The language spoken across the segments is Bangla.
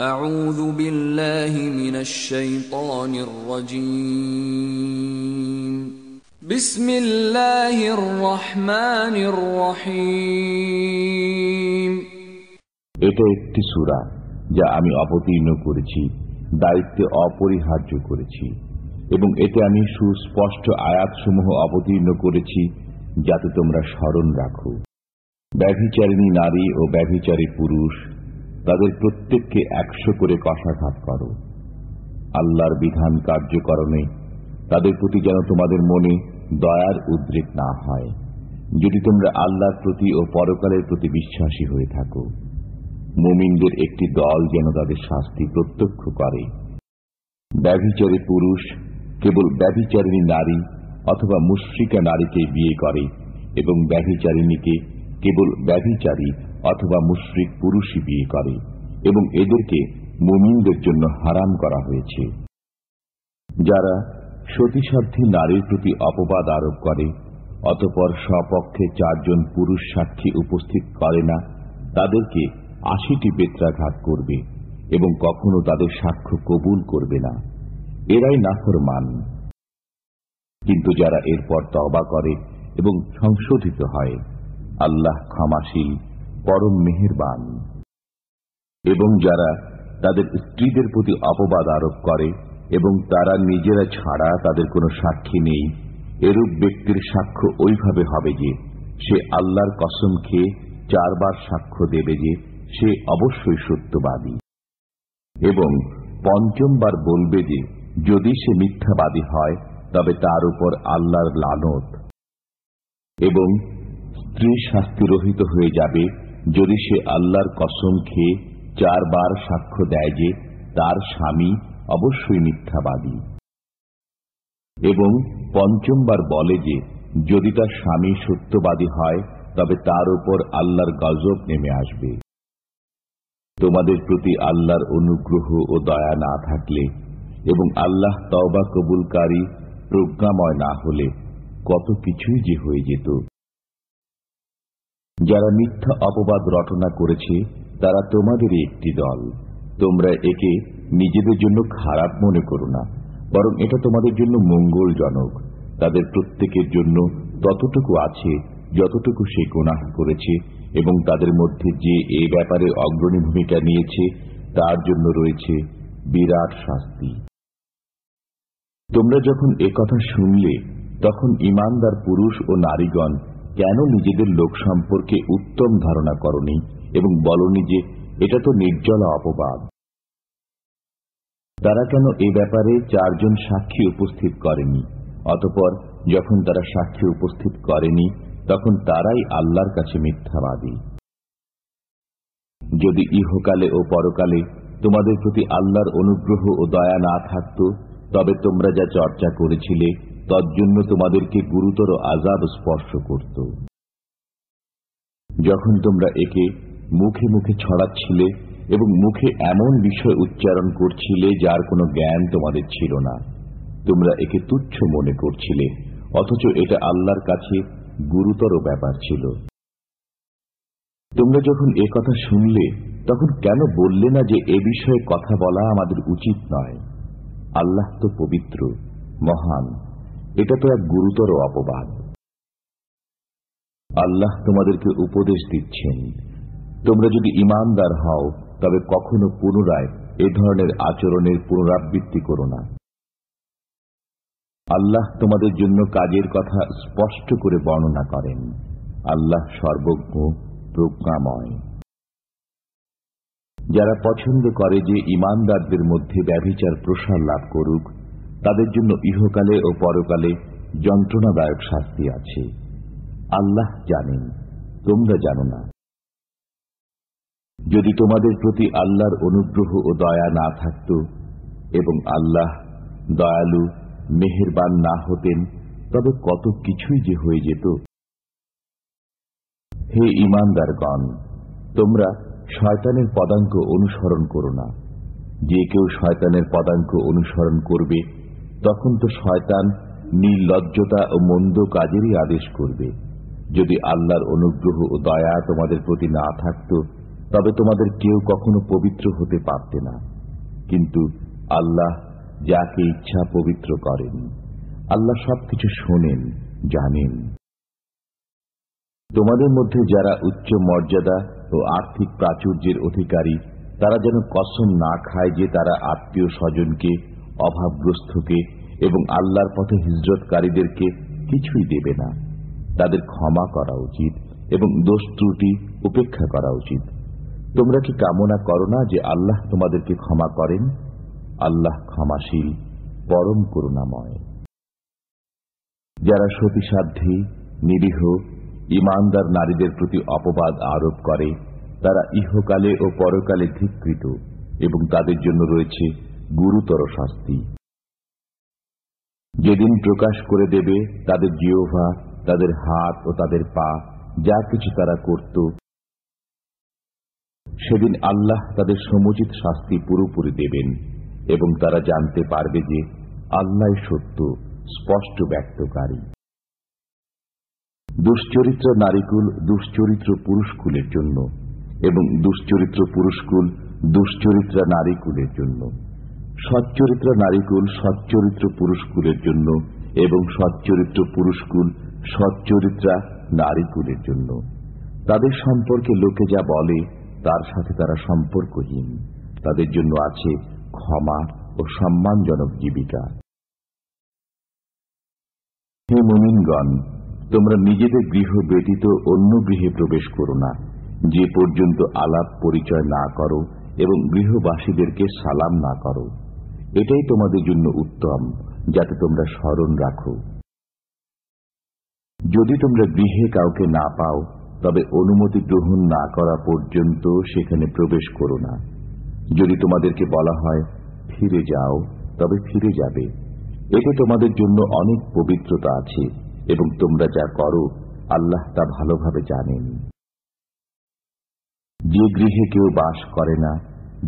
এটা একটি সূরা যা আমি অবতীর্ণ করেছি দায়িত্বে অপরিহার্য করেছি এবং এতে আমি সুস্পষ্ট আয়াতসমূহ অবতীর্ণ করেছি যাতে তোমরা স্মরণ রাখো ব্যভিচারিণী নারী ও ব্যভিচারী পুরুষ তাদের প্রত্যেককে একশো করে কষাঘাত করো আল্লাহর বিধান কার্যকরণে তাদের প্রতি যেন তোমাদের মনে দয়ার উদ্রেক না হয় যদি তোমরা আল্লাহর প্রতি ও পরকালের প্রতি বিশ্বাসী হয়ে থাকো মুমিনদের একটি দল যেন তাদের শাস্তি প্রত্যক্ষ করে ব্যভিচারী পুরুষ কেবল ব্যভিচারিণী নারী অথবা মুশ্রিকা নারীকে বিয়ে করে এবং ব্যভিচারিণীকে কেবল ব্যভিচারী অথবা মুশ্রিক পুরুষই বিয়ে করে এবং এদেরকে মুমিনদের জন্য হারাম করা হয়েছে যারা সতীসাধ্যী নারীর প্রতি অপবাদ আরোপ করে অতপর স্বপক্ষে চারজন পুরুষ সাক্ষী উপস্থিত করে না তাদেরকে আশিটি বেত্রাঘাত করবে এবং কখনো তাদের সাক্ষ্য কবুল করবে না এরাই নাফর মান কিন্তু যারা এরপর তবা করে এবং সংশোধিত হয় আল্লাহ ক্ষমাশীল পরম মেহেরবান এবং যারা তাদের স্ত্রীদের প্রতি অপবাদ আরোপ করে এবং তারা নিজেরা ছাড়া তাদের কোনো সাক্ষী নেই এরূপ ব্যক্তির সাক্ষ্য ওইভাবে হবে যে সে আল্লাহর কসম খেয়ে চারবার সাক্ষ্য দেবে যে সে অবশ্যই সত্যবাদী এবং পঞ্চমবার বলবে যে যদি সে মিথ্যাবাদী হয় তবে তার উপর আল্লাহর লানত এবং স্ত্রী শাস্তিরহিত হয়ে যাবে যদি সে আল্লাহর কসম খেয়ে চারবার সাক্ষ্য দেয় যে তার স্বামী অবশ্যই মিথ্যাবাদী এবং পঞ্চমবার বলে যে যদি তার স্বামী সত্যবাদী হয় তবে তার উপর আল্লাহর গজব নেমে আসবে তোমাদের প্রতি আল্লাহর অনুগ্রহ ও দয়া না থাকলে এবং আল্লাহ তওবা কবুলকারী প্রজ্ঞাময় না হলে কত কিছুই যে হয়ে যেত যারা মিথ্যা অপবাদ রটনা করেছে তারা তোমাদেরই একটি দল তোমরা একে নিজেদের জন্য খারাপ মনে করো না বরং এটা তোমাদের জন্য মঙ্গলজনক তাদের প্রত্যেকের জন্য ততটুকু আছে যতটুকু সে গুনাহ করেছে এবং তাদের মধ্যে যে এ ব্যাপারে অগ্রণী ভূমিকা নিয়েছে তার জন্য রয়েছে বিরাট শাস্তি তোমরা যখন কথা শুনলে তখন ইমানদার পুরুষ ও নারীগণ কেন নিজেদের লোক সম্পর্কে উত্তম ধারণা করনি এবং বলনি যে এটা তো নির্জল অপবাদ তারা কেন এ ব্যাপারে চারজন সাক্ষী উপস্থিত করেনি অতপর যখন তারা সাক্ষী উপস্থিত করেনি তখন তারাই আল্লাহর কাছে মিথ্যাবাদী যদি ইহকালে ও পরকালে তোমাদের প্রতি আল্লাহর অনুগ্রহ ও দয়া না থাকত তবে তোমরা যা চর্চা করেছিলে তজ্জন্য তোমাদেরকে গুরুতর আজাব স্পর্শ করত যখন তোমরা একে মুখে মুখে ছড়াচ্ছিলে এবং মুখে এমন বিষয় উচ্চারণ করছিলে যার কোনো জ্ঞান তোমাদের ছিল না তোমরা একে তুচ্ছ মনে করছিলে অথচ এটা আল্লাহর কাছে গুরুতর ব্যাপার ছিল তোমরা যখন এ কথা শুনলে তখন কেন বললে না যে এ বিষয়ে কথা বলা আমাদের উচিত নয় আল্লাহ তো পবিত্র মহান এটা তো এক গুরুতর অপবাদ আল্লাহ তোমাদেরকে উপদেশ দিচ্ছেন তোমরা যদি ইমানদার হও তবে কখনো পুনরায় এ ধরনের আচরণের পুনরাবৃত্তি করো না আল্লাহ তোমাদের জন্য কাজের কথা স্পষ্ট করে বর্ণনা করেন আল্লাহ সর্বজ্ঞ প্রজ্ঞাময় যারা পছন্দ করে যে ইমানদারদের মধ্যে ব্যভিচার প্রসার লাভ করুক তাদের জন্য ইহকালে ও পরকালে যন্ত্রণাদায়ক শাস্তি আছে আল্লাহ জানেন তোমরা জানো না যদি তোমাদের প্রতি আল্লাহর অনুগ্রহ ও দয়া না থাকত এবং আল্লাহ দয়ালু মেহেরবান না হতেন তবে কত কিছুই যে হয়ে যেত হে ইমানদারগণ তোমরা শয়তানের পদাঙ্ক অনুসরণ করো না যে কেউ শয়তানের পদাঙ্ক অনুসরণ করবে তখন তো শয়তান নির্লজ্জতা ও মন্দ কাজেরই আদেশ করবে যদি আল্লাহর অনুগ্রহ ও দয়া তোমাদের প্রতি না থাকত তবে তোমাদের কেউ কখনো পবিত্র হতে পারতে না কিন্তু আল্লাহ যাকে ইচ্ছা পবিত্র করেন আল্লাহ সবকিছু শোনেন জানেন তোমাদের মধ্যে যারা উচ্চ মর্যাদা ও আর্থিক প্রাচুর্যের অধিকারী তারা যেন কসম না খায় যে তারা আত্মীয় স্বজনকে অভাবগ্রস্তকে এবং আল্লাহর পথে হিজরতকারীদেরকে কিছুই দেবে না তাদের ক্ষমা করা উচিত এবং দোষ ত্রুটি উপেক্ষা করা উচিত তোমরা কি কামনা করো না যে আল্লাহ তোমাদেরকে ক্ষমা করেন আল্লাহ ক্ষমাশীল পরম করুণাময় যারা সতীসাধ্যী নিরীহ ইমানদার নারীদের প্রতি অপবাদ আরোপ করে তারা ইহকালে ও পরকালে ধিকৃত এবং তাদের জন্য রয়েছে গুরুতর শাস্তি যেদিন প্রকাশ করে দেবে তাদের জিওভা তাদের হাত ও তাদের পা যা কিছু তারা করত সেদিন আল্লাহ তাদের সমুচিত শাস্তি পুরোপুরি দেবেন এবং তারা জানতে পারবে যে আল্লাহ সত্য স্পষ্ট ব্যক্তকারী দুশ্চরিত্র নারীকুল দুশ্চরিত্র পুরুষকুলের জন্য এবং দুশ্চরিত্র পুরুষকুল দুশ্চরিত্রা নারীকুলের জন্য সচ্চরিত্র নারীকুল সচ্চরিত্র পুরুষকুলের জন্য এবং সচ্চরিত্র পুরুষকুল সচ্চরিত্রা নারীকুলের জন্য তাদের সম্পর্কে লোকে যা বলে তার সাথে তারা সম্পর্কহীন তাদের জন্য আছে ক্ষমা ও সম্মানজনক জীবিকা হে মমিনগণ তোমরা নিজেদের গৃহ ব্যতীত অন্য গৃহে প্রবেশ করো না যে পর্যন্ত আলাপ পরিচয় না করো এবং গৃহবাসীদেরকে সালাম না করো এটাই তোমাদের জন্য উত্তম যাতে তোমরা স্মরণ রাখো যদি তোমরা গৃহে কাউকে না পাও তবে অনুমতি গ্রহণ না করা পর্যন্ত সেখানে প্রবেশ করো না যদি তোমাদেরকে বলা হয় ফিরে যাও তবে ফিরে যাবে এতে তোমাদের জন্য অনেক পবিত্রতা আছে এবং তোমরা যা করো আল্লাহ তা ভালোভাবে জানেন যে গৃহে কেউ বাস করে না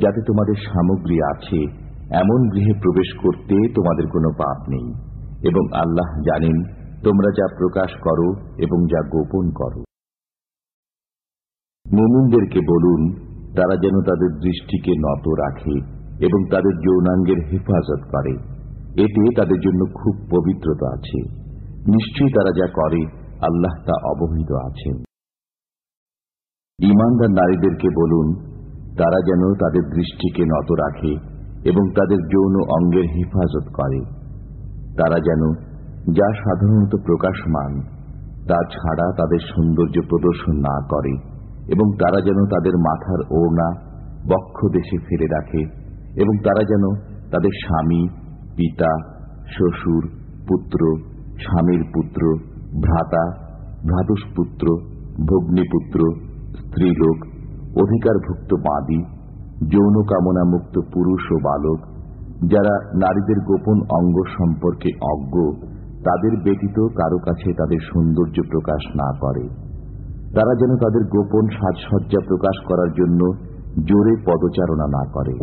যাতে তোমাদের সামগ্রী আছে এমন গৃহে প্রবেশ করতে তোমাদের কোনো পাপ নেই এবং আল্লাহ জানেন তোমরা যা প্রকাশ করো এবং যা গোপন করো মুমিনদেরকে বলুন তারা যেন তাদের দৃষ্টিকে নত রাখে এবং তাদের যৌনাঙ্গের হেফাজত করে এতে তাদের জন্য খুব পবিত্রতা আছে নিশ্চয়ই তারা যা করে আল্লাহ তা অবহিত আছেন ইমানদার নারীদেরকে বলুন তারা যেন তাদের দৃষ্টিকে নত রাখে এবং তাদের যৌন অঙ্গের হেফাজত করে তারা যেন যা সাধারণত প্রকাশমান তা ছাড়া তাদের সৌন্দর্য প্রদর্শন না করে এবং তারা যেন তাদের মাথার ওড়না বক্ষ দেশে ফেলে রাখে এবং তারা যেন তাদের স্বামী পিতা শ্বশুর পুত্র স্বামীর পুত্র ভ্রাতা পুত্র ভগ্নীপুত্র স্ত্রীলোক অধিকারভুক্ত বাঁদী যৌন কামনা মুক্ত পুরুষ ও বালক যারা নারীদের গোপন অঙ্গ সম্পর্কে অজ্ঞ তাদের ব্যতীত কারো কাছে তাদের সৌন্দর্য প্রকাশ না করে তারা যেন তাদের গোপন সাজসজ্জা প্রকাশ করার জন্য জোরে পদচারণা না করে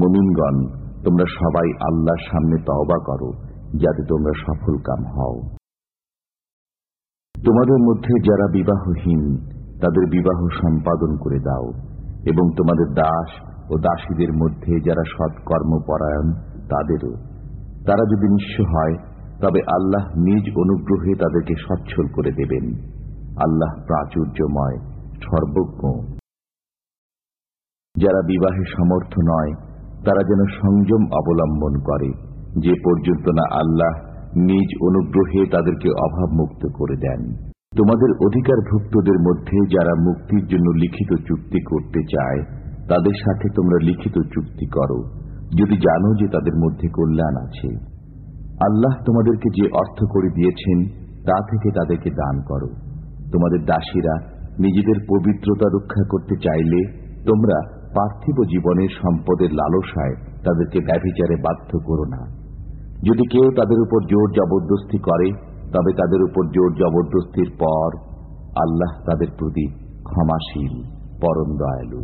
মুমিনগণ তোমরা সবাই আল্লাহর সামনে তওবা করো যাতে তোমরা সফল কাম হও তোমাদের মধ্যে যারা বিবাহহীন তাদের বিবাহ সম্পাদন করে দাও এবং তোমাদের দাস ও দাসীদের মধ্যে যারা সৎকর্ম পরায়ণ তাদেরও তারা যদি নিঃস্ব হয় তবে আল্লাহ নিজ অনুগ্রহে তাদেরকে সচ্ছল করে দেবেন আল্লাহ প্রাচুর্যময় সর্বজ্ঞ যারা বিবাহে সমর্থ নয় তারা যেন সংযম অবলম্বন করে যে পর্যন্ত না আল্লাহ নিজ অনুগ্রহে তাদেরকে অভাবমুক্ত করে দেন তোমাদের অধিকারভুক্তদের মধ্যে যারা মুক্তির জন্য লিখিত চুক্তি করতে চায় তাদের সাথে তোমরা লিখিত চুক্তি করো যদি জানো যে তাদের মধ্যে কল্যাণ আছে আল্লাহ তোমাদেরকে যে অর্থ করে দিয়েছেন তা থেকে তাদেরকে দান করো তোমাদের দাসীরা নিজেদের পবিত্রতা রক্ষা করতে চাইলে তোমরা পার্থিব জীবনের সম্পদের লালসায় তাদেরকে ব্যভিচারে বাধ্য করো না যদি কেউ তাদের উপর জোর জবরদস্তি করে তবে তাদের উপর জোর জবরদস্তির পর আল্লাহ তাদের প্রতি ক্ষমাশীল পরম দয়ালু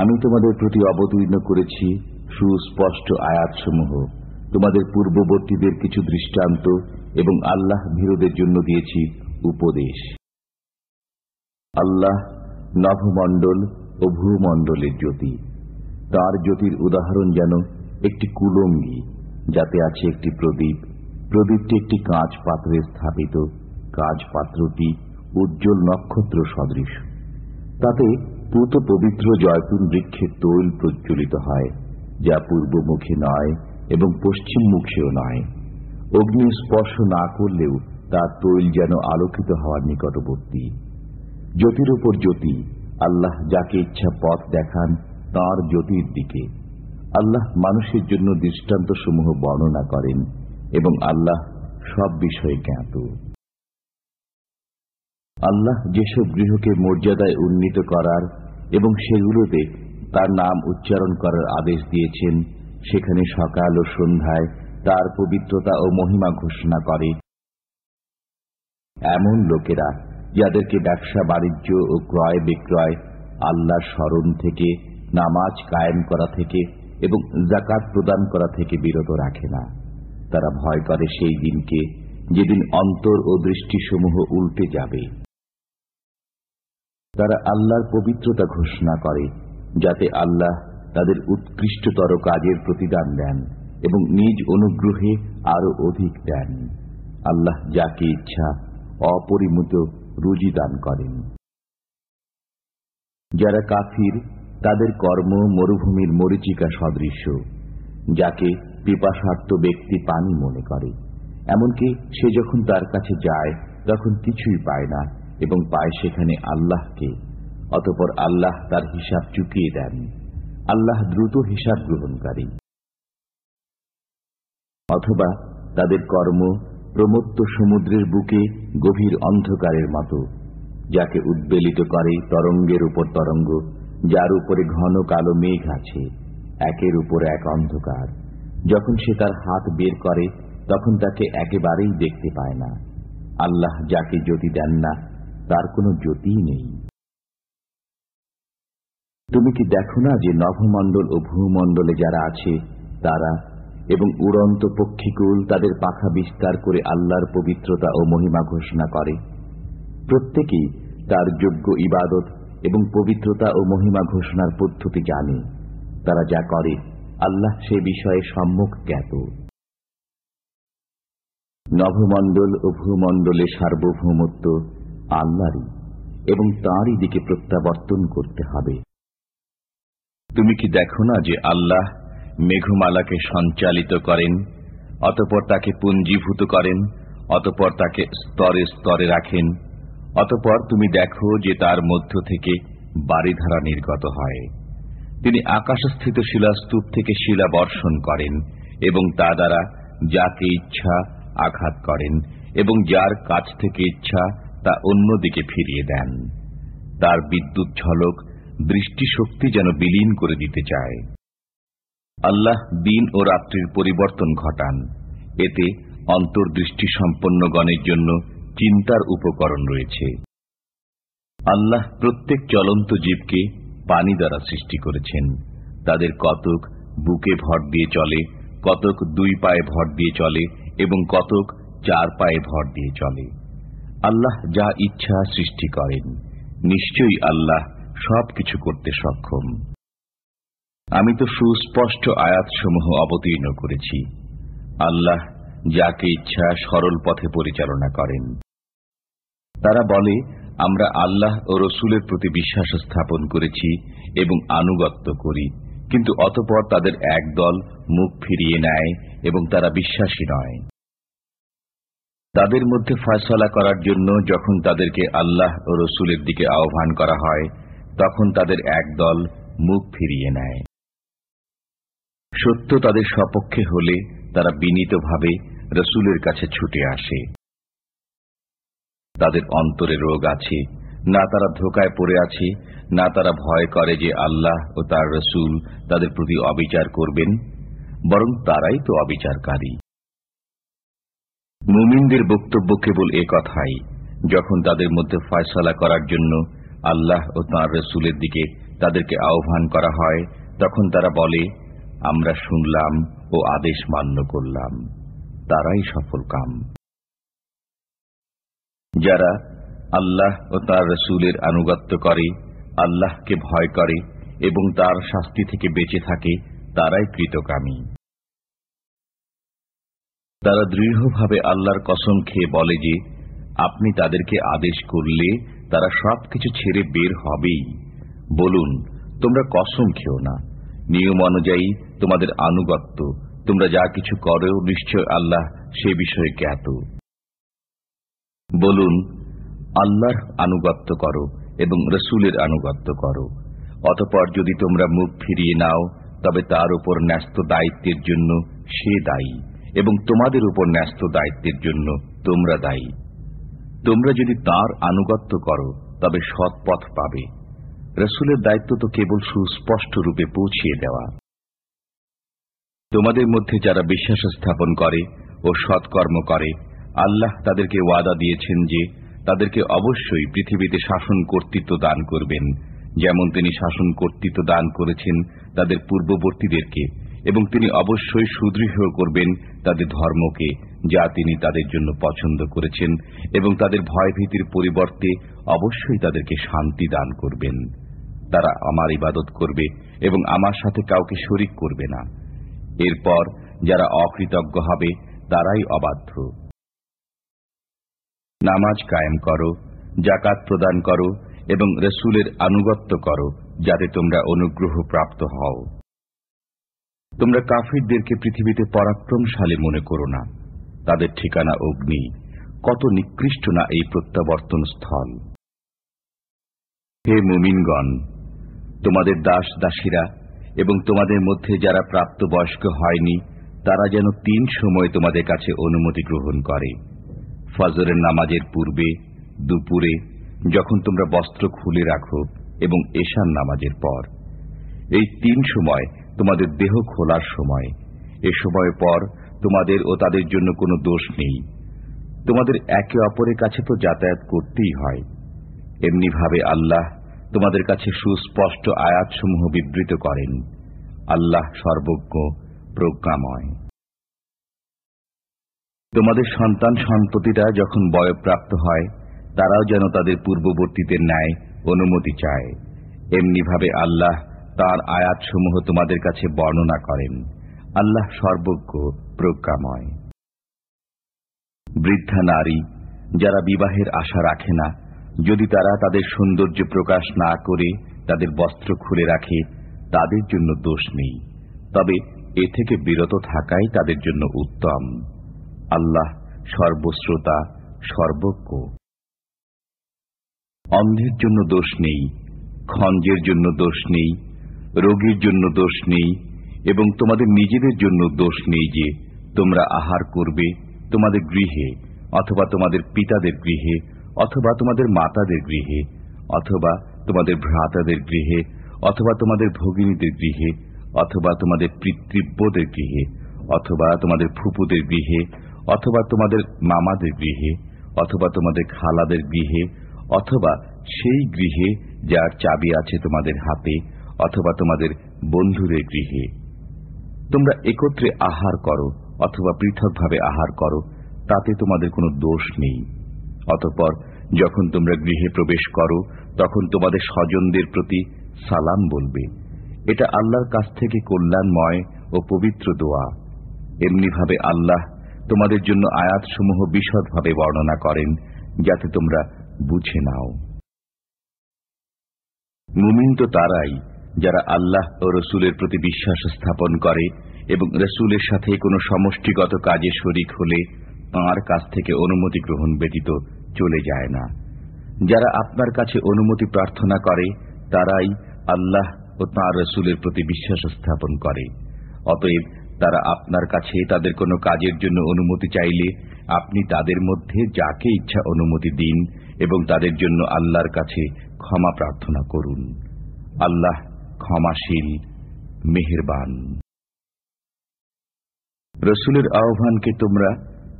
আমি তোমাদের প্রতি অবতীর্ণ করেছি সুস্পষ্ট আয়াতসমূহ তোমাদের পূর্ববর্তীদের কিছু দৃষ্টান্ত এবং আল্লাহ ভীরদের জন্য দিয়েছি উপদেশ আল্লাহ নভমণ্ডল ও ভূমণ্ডলের জ্যোতি তার জ্যোতির উদাহরণ যেন একটি কুলঙ্গি যাতে আছে একটি প্রদীপ প্রদীপটি একটি কাঁচ পাত্রে স্থাপিত কাঁচ পাত্রটি উজ্জ্বল নক্ষত্র সদৃশ তাতে পুত পবিত্র জয়তুন বৃক্ষের তৈল প্রজ্বলিত হয় যা পূর্বমুখী নয় এবং পশ্চিমমুখীও নয় অগ্নি স্পর্শ না করলেও তার তৈল যেন আলোকিত হওয়ার নিকটবর্তী জ্যোতির উপর জ্যোতি আল্লাহ যাকে ইচ্ছা পথ দেখান তার জ্যোতির দিকে আল্লাহ মানুষের জন্য দৃষ্টান্তসমূহ বর্ণনা করেন এবং আল্লাহ সব বিষয়ে জ্ঞাত আল্লাহ যেসব গৃহকে মর্যাদায় উন্নীত করার এবং সেগুলোতে তার নাম উচ্চারণ করার আদেশ দিয়েছেন সেখানে সকাল ও সন্ধ্যায় তার পবিত্রতা ও মহিমা ঘোষণা করে এমন লোকেরা যাদেরকে ব্যবসা বাণিজ্য ও ক্রয় বিক্রয় আল্লাহ স্মরণ থেকে নামাজ কায়েম করা থেকে এবং জাকাত প্রদান করা থেকে বিরত রাখে না তারা ভয় করে সেই দিনকে যেদিন অন্তর ও দৃষ্টিসমূহ উল্টে যাবে তারা আল্লাহর পবিত্রতা ঘোষণা করে যাতে আল্লাহ তাদের উৎকৃষ্টতর কাজের প্রতিদান দেন এবং নিজ অনুগ্রহে আরো অধিক দেন আল্লাহ যাকে ইচ্ছা অপরিমিত রুজি দান করেন যারা কাফির তাদের কর্ম মরুভূমির মরিচিকা সদৃশ যাকে পিপাসার্থ ব্যক্তি পানি মনে করে এমনকি সে যখন তার কাছে যায় তখন কিছুই পায় না এবং পায় সেখানে আল্লাহকে অতপর আল্লাহ তার হিসাব চুকিয়ে দেন আল্লাহ দ্রুত হিসাব গ্রহণকারী অথবা তাদের কর্ম প্রমত্ত সমুদ্রের বুকে গভীর অন্ধকারের মতো যাকে উদ্বেলিত করে তরঙ্গের উপর তরঙ্গ যার উপরে ঘন কালো মেঘ আছে একের উপর এক অন্ধকার যখন সে তার হাত বের করে তখন তাকে একেবারেই দেখতে পায় না আল্লাহ যাকে জ্যোতি দেন না তার কোনো জ্যোতি নেই তুমি কি দেখো না যে নভমণ্ডল ও ভূমণ্ডলে যারা আছে তারা এবং উড়ন্ত পক্ষীকুল তাদের পাখা বিস্তার করে আল্লাহর পবিত্রতা ও মহিমা ঘোষণা করে প্রত্যেকেই তার যোগ্য ইবাদত এবং পবিত্রতা ও মহিমা ঘোষণার পদ্ধতি জানে তারা যা করে আল্লাহ সে বিষয়ে সম্মুখ জ্ঞাত নভমণ্ডল ও ভূমণ্ডলে সার্বভৌমত্ব আল্লাহরই এবং তাঁরই দিকে প্রত্যাবর্তন করতে হবে তুমি কি দেখো না যে আল্লাহ মেঘমালাকে সঞ্চালিত করেন অতপর তাকে পুঞ্জীভূত করেন অতপর তাকে স্তরে স্তরে রাখেন অতপর তুমি দেখো যে তার মধ্য থেকে বাড়িধারা নির্গত হয় তিনি আকাশস্থিত শিলাস্তূপ থেকে শিলা বর্ষণ করেন এবং তা দ্বারা যাকে ইচ্ছা আঘাত করেন এবং যার কাছ থেকে ইচ্ছা তা অন্যদিকে ফিরিয়ে দেন তার বিদ্যুৎ ঝলক দৃষ্টিশক্তি যেন বিলীন করে দিতে চায় আল্লাহ দিন ও রাত্রির পরিবর্তন ঘটান এতে অন্তর্দৃষ্টি সম্পন্ন গণের জন্য চিন্তার উপকরণ রয়েছে আল্লাহ প্রত্যেক চলন্ত জীবকে পানি দ্বারা সৃষ্টি করেছেন তাদের কতক বুকে ভর দিয়ে চলে কতক দুই পায়ে ভর দিয়ে চলে এবং কতক চার পায়ে ভর দিয়ে চলে আল্লাহ যা ইচ্ছা সৃষ্টি করেন নিশ্চয়ই আল্লাহ সবকিছু করতে সক্ষম আমি তো সুস্পষ্ট আয়াতসমূহ অবতীর্ণ করেছি আল্লাহ যাকে ইচ্ছা সরল পথে পরিচালনা করেন তারা বলে আমরা আল্লাহ ও রসুলের প্রতি বিশ্বাস স্থাপন করেছি এবং আনুগত্য করি কিন্তু অতপর তাদের এক দল মুখ ফিরিয়ে নেয় এবং তারা বিশ্বাসী নয় তাদের মধ্যে ফয়সলা করার জন্য যখন তাদেরকে আল্লাহ ও রসুলের দিকে আহ্বান করা হয় তখন তাদের এক দল মুখ ফিরিয়ে নেয় সত্য তাদের সপক্ষে হলে তারা বিনীতভাবে রসুলের কাছে ছুটে আসে তাদের অন্তরে রোগ আছে না তারা ধোকায় পড়ে আছে না তারা ভয় করে যে আল্লাহ ও তার রসুল তাদের প্রতি অবিচার করবেন বরং তারাই তো অবিচারকারী মুমিনদের বক্তব্য কেবল এ কথাই যখন তাদের মধ্যে ফয়সলা করার জন্য আল্লাহ ও তাঁর রসুলের দিকে তাদেরকে আহ্বান করা হয় তখন তারা বলে আমরা শুনলাম ও আদেশ মান্য করলাম তারাই সফল কাম যারা আল্লাহ ও তার রসুলের আনুগত্য করে আল্লাহকে ভয় করে এবং তার শাস্তি থেকে বেঁচে থাকে তারাই কৃতকামী তারা দৃঢ়ভাবে আল্লাহর কসম খেয়ে বলে যে আপনি তাদেরকে আদেশ করলে তারা সবকিছু ছেড়ে বের হবেই বলুন তোমরা কসম খেও না নিয়ম অনুযায়ী তোমাদের আনুগত্য তোমরা যা কিছু করেও নিশ্চয় আল্লাহ সে বিষয়ে জ্ঞাত বলুন আল্লাহর আনুগত্য করো এবং রসুলের আনুগত্য করো অতপর যদি তোমরা মুখ ফিরিয়ে নাও তবে তার উপর ন্যস্ত দায়িত্বের জন্য সে দায়ী এবং তোমাদের উপর ন্যস্ত দায়িত্বের জন্য তোমরা দায়ী তোমরা যদি তার আনুগত্য করো তবে সৎ পথ পাবে রসুলের দায়িত্ব তো কেবল সুস্পষ্ট রূপে পৌঁছিয়ে দেওয়া তোমাদের মধ্যে যারা বিশ্বাস স্থাপন করে ও সৎকর্ম করে আল্লাহ তাদেরকে ওয়াদা দিয়েছেন যে তাদেরকে অবশ্যই পৃথিবীতে শাসন কর্তৃত্ব দান করবেন যেমন তিনি শাসন কর্তৃত্ব দান করেছেন তাদের পূর্ববর্তীদেরকে এবং তিনি অবশ্যই সুদৃঢ় করবেন তাদের ধর্মকে যা তিনি তাদের জন্য পছন্দ করেছেন এবং তাদের ভয়ভীতির পরিবর্তে অবশ্যই তাদেরকে শান্তি দান করবেন তারা আমার ইবাদত করবে এবং আমার সাথে কাউকে শরিক করবে না এরপর যারা অকৃতজ্ঞ হবে তারাই অবাধ্য নামাজ কায়েম করো জাকাত প্রদান করো এবং রসুলের আনুগত্য করো যাতে তোমরা অনুগ্রহ প্রাপ্ত হও তোমরা কাফিরদেরকে পৃথিবীতে পরাক্রমশালী মনে করো না তাদের ঠিকানা অগ্নি কত নিকৃষ্ট না এই প্রত্যাবর্তন স্থল হে মুমিনগণ তোমাদের দাস দাসীরা এবং তোমাদের মধ্যে যারা প্রাপ্তবয়স্ক হয়নি তারা যেন তিন সময় তোমাদের কাছে অনুমতি গ্রহণ করে ফজরের নামাজের পূর্বে দুপুরে যখন তোমরা বস্ত্র খুলে রাখো এবং এশার নামাজের পর এই তিন সময় তোমাদের দেহ খোলার সময় এ সময় পর তোমাদের ও তাদের জন্য কোনো দোষ নেই তোমাদের একে অপরের কাছে তো যাতায়াত করতেই হয় এমনিভাবে আল্লাহ তোমাদের কাছে সুস্পষ্ট আয়াতসমূহ বিবৃত করেন আল্লাহ সর্বজ্ঞ প্রজ্ঞাময় তোমাদের সন্তান সন্ততিরা যখন বয়প্রাপ্ত হয় তারাও যেন তাদের পূর্ববর্তীদের ন্যায় অনুমতি চায় এমনিভাবে আল্লাহ তার আয়াতসমূহ তোমাদের কাছে বর্ণনা করেন আল্লাহ সর্বজ্ঞ প্রজ্ঞাময় বৃদ্ধা নারী যারা বিবাহের আশা রাখে না যদি তারা তাদের সৌন্দর্য প্রকাশ না করে তাদের বস্ত্র খুলে রাখে তাদের জন্য দোষ নেই তবে এ থেকে বিরত থাকাই তাদের জন্য উত্তম আল্লাহ সর্বশ্রোতা সর্বজ্ঞ অন্ধের জন্য দোষ নেই খঞ্জের জন্য দোষ নেই রোগীর জন্য দোষ নেই এবং তোমাদের নিজেদের জন্য দোষ নেই যে তোমরা আহার করবে তোমাদের গৃহে অথবা তোমাদের পিতাদের গৃহে অথবা তোমাদের মাতাদের গৃহে অথবা তোমাদের ভ্রাতাদের গৃহে অথবা তোমাদের ভগিনীদের গৃহে অথবা তোমাদের পিতৃব্যদের গৃহে অথবা তোমাদের ফুপুদের গৃহে অথবা তোমাদের মামাদের গৃহে অথবা তোমাদের খালাদের গৃহে অথবা সেই গৃহে যার চাবি আছে তোমাদের হাতে অথবা তোমাদের বন্ধুদের গৃহে তোমরা একত্রে আহার করো অথবা পৃথকভাবে আহার করো তাতে তোমাদের কোনো দোষ নেই অতঃপর যখন তোমরা গৃহে প্রবেশ করো তখন তোমাদের স্বজনদের প্রতি সালাম বলবে এটা আল্লাহর কাছ থেকে কল্যাণময় ও পবিত্র দোয়া এমনিভাবে আল্লাহ তোমাদের জন্য আয়াতসমূহ বিশদভাবে বর্ণনা করেন যাতে তোমরা বুঝে নাও মুমিন তো তারাই যারা আল্লাহ ও রসুলের প্রতি বিশ্বাস স্থাপন করে এবং রসুলের সাথে কোনো সমষ্টিগত কাজে শরিক হলে তাঁর কাছ থেকে অনুমতি গ্রহণ ব্যতীত চলে যায় না যারা আপনার কাছে অনুমতি প্রার্থনা করে তারাই আল্লাহ ও তাঁর রসুলের প্রতি বিশ্বাস স্থাপন করে অতএব তারা আপনার কাছে তাদের কোনো কাজের জন্য অনুমতি চাইলে আপনি তাদের মধ্যে যাকে ইচ্ছা অনুমতি দিন এবং তাদের জন্য আল্লাহর কাছে ক্ষমা প্রার্থনা করুন আল্লাহ ক্ষমাশীল মেহেরবান রসুলের আহ্বানকে তোমরা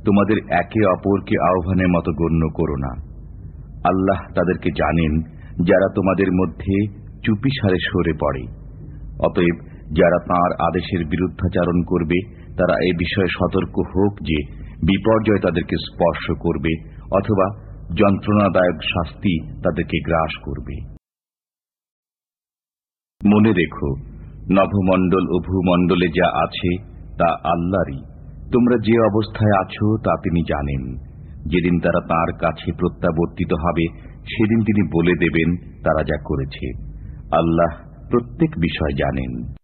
তোমাদের একে অপরকে আহ্বানের মতো গণ্য করো না আল্লাহ তাদেরকে জানেন যারা তোমাদের মধ্যে চুপি সারে সরে পড়ে অতএব যারা তার আদেশের বিরুদ্ধাচারণ করবে তারা এ বিষয়ে সতর্ক হোক যে বিপর্যয় তাদেরকে স্পর্শ করবে অথবা যন্ত্রণাদায়ক শাস্তি তাদেরকে গ্রাস করবে মনে রেখো নভমণ্ডল ও ভূমণ্ডলে যা আছে তা আল্লাহরই তোমরা যে অবস্থায় আছো তা তিনি জানেন যেদিন তারা তার কাছে প্রত্যাবর্তিত হবে সেদিন তিনি বলে দেবেন তারা যা করেছে আল্লাহ প্রত্যেক বিষয় জানেন